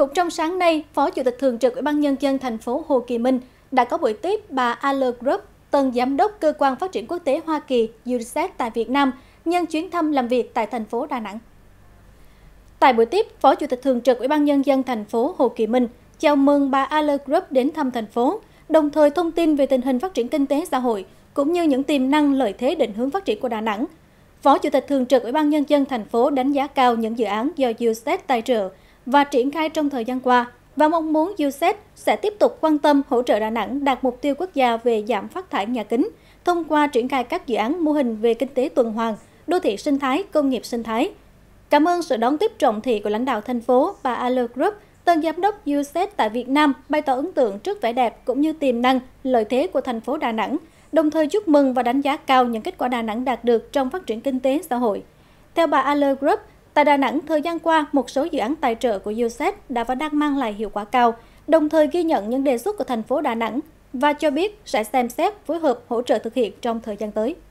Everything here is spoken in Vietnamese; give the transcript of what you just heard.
Cũng trong sáng nay, Phó Chủ tịch Thường trực Ủy ban Nhân dân thành phố Hồ Chí Minh đã có buổi tiếp bà Al Group, tân giám đốc Cơ quan Phát triển Quốc tế Hoa Kỳ UNICEF tại Việt Nam, nhân chuyến thăm làm việc tại thành phố Đà Nẵng. Tại buổi tiếp, Phó Chủ tịch Thường trực Ủy ban Nhân dân thành phố Hồ Chí Minh chào mừng bà Al Group đến thăm thành phố, đồng thời thông tin về tình hình phát triển kinh tế xã hội cũng như những tiềm năng lợi thế định hướng phát triển của Đà Nẵng. Phó Chủ tịch Thường trực Ủy ban Nhân dân thành phố đánh giá cao những dự án do USET tài trợ và triển khai trong thời gian qua và mong muốn UCED sẽ tiếp tục quan tâm hỗ trợ Đà Nẵng đạt mục tiêu quốc gia về giảm phát thải nhà kính thông qua triển khai các dự án mô hình về kinh tế tuần hoàn, đô thị sinh thái, công nghiệp sinh thái. Cảm ơn sự đón tiếp trọng thị của lãnh đạo thành phố và Alo Group, tân giám đốc UCED tại Việt Nam bày tỏ ấn tượng trước vẻ đẹp cũng như tiềm năng, lợi thế của thành phố Đà Nẵng, đồng thời chúc mừng và đánh giá cao những kết quả Đà Nẵng đạt được trong phát triển kinh tế xã hội. Theo bà Aller Group, Tại Đà Nẵng, thời gian qua, một số dự án tài trợ của USAID đã và đang mang lại hiệu quả cao, đồng thời ghi nhận những đề xuất của thành phố Đà Nẵng và cho biết sẽ xem xét phối hợp hỗ trợ thực hiện trong thời gian tới.